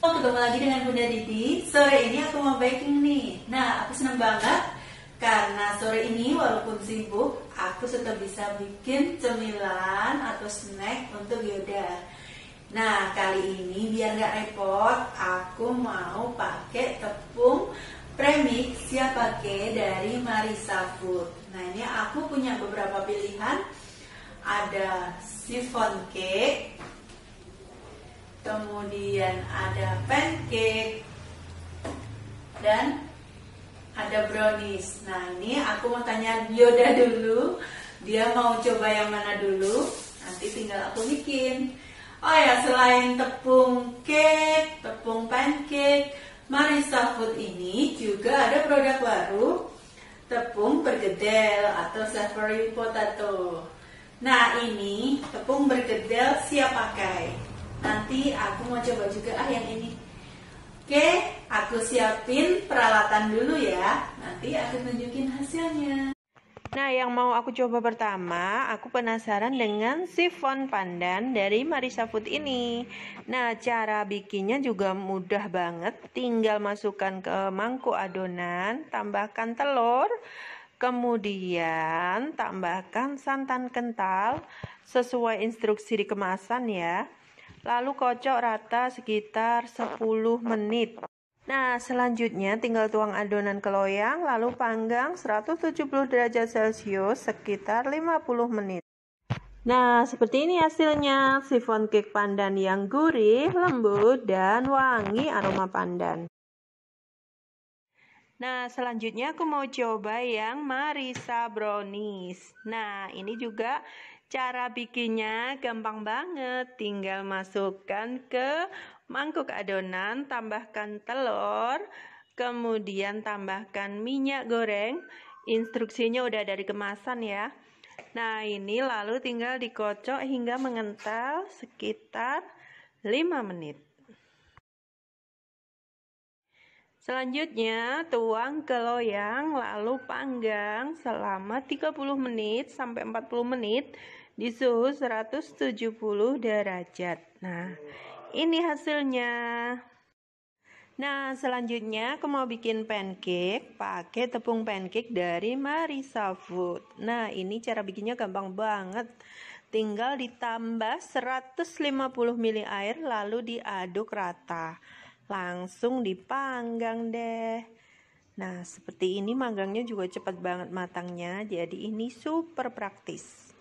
Oh, ketemu lagi dengan Bunda Didi. Sore ini aku mau baking nih. Nah, aku senang banget karena sore ini walaupun sibuk, aku tetap bisa bikin cemilan atau snack untuk Yoda. Nah, kali ini biar nggak repot, aku mau pakai tepung premix siap pakai dari Marisa Food. Nah, ini aku punya beberapa pilihan. Ada chiffon cake, kemudian ada pancake dan ada brownies. Nah ini aku mau tanya Yoda dulu, dia mau coba yang mana dulu? Nanti tinggal aku bikin. Oh ya selain tepung cake, tepung pancake, Marisa Food ini juga ada produk baru tepung bergedel atau savory potato. Nah ini tepung bergedel siap pakai nanti aku mau coba juga ah yang ini oke aku siapin peralatan dulu ya nanti aku tunjukin hasilnya Nah, yang mau aku coba pertama, aku penasaran dengan sifon pandan dari Marisa Food ini. Nah, cara bikinnya juga mudah banget. Tinggal masukkan ke mangkuk adonan, tambahkan telur, kemudian tambahkan santan kental sesuai instruksi di kemasan ya. Lalu kocok rata sekitar 10 menit. Nah, selanjutnya tinggal tuang adonan ke loyang, lalu panggang 170 derajat Celcius sekitar 50 menit. Nah, seperti ini hasilnya, sifon cake pandan yang gurih, lembut, dan wangi aroma pandan. Nah, selanjutnya aku mau coba yang Marisa Brownies. Nah, ini juga Cara bikinnya gampang banget, tinggal masukkan ke mangkuk adonan, tambahkan telur, kemudian tambahkan minyak goreng. Instruksinya udah dari kemasan ya. Nah, ini lalu tinggal dikocok hingga mengental sekitar 5 menit. Selanjutnya, tuang ke loyang lalu panggang selama 30 menit sampai 40 menit di suhu 170 derajat. Nah, ini hasilnya. Nah, selanjutnya aku mau bikin pancake pakai tepung pancake dari Marisa Food. Nah, ini cara bikinnya gampang banget. Tinggal ditambah 150 ml air lalu diaduk rata. Langsung dipanggang deh. Nah, seperti ini manggangnya juga cepat banget matangnya. Jadi ini super praktis.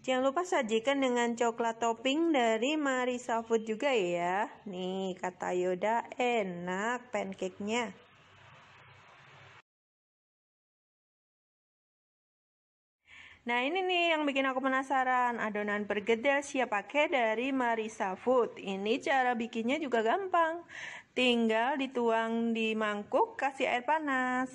Jangan lupa sajikan dengan coklat topping dari Marisa Food juga ya. Nih, kata Yoda enak pancake-nya. Nah ini nih yang bikin aku penasaran Adonan bergedel siap pakai dari Marisa Food Ini cara bikinnya juga gampang Tinggal dituang di mangkuk kasih air panas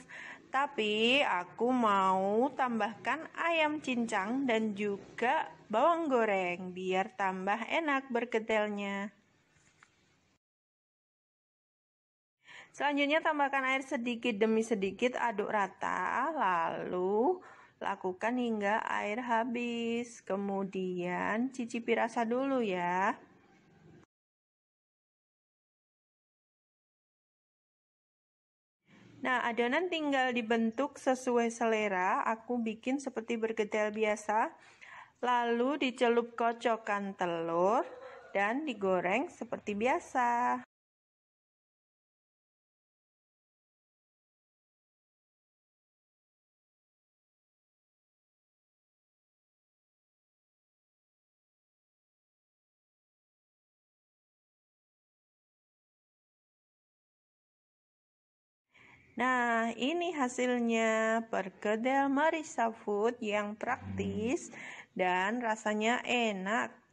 tapi aku mau tambahkan ayam cincang dan juga bawang goreng biar tambah enak berketelnya. Selanjutnya tambahkan air sedikit demi sedikit aduk rata lalu lakukan hingga air habis. Kemudian cicipi rasa dulu ya. Nah, adonan tinggal dibentuk sesuai selera. Aku bikin seperti bergetel biasa. Lalu dicelup kocokan telur dan digoreng seperti biasa. Nah, ini hasilnya perkedel Marisa Food yang praktis dan rasanya enak.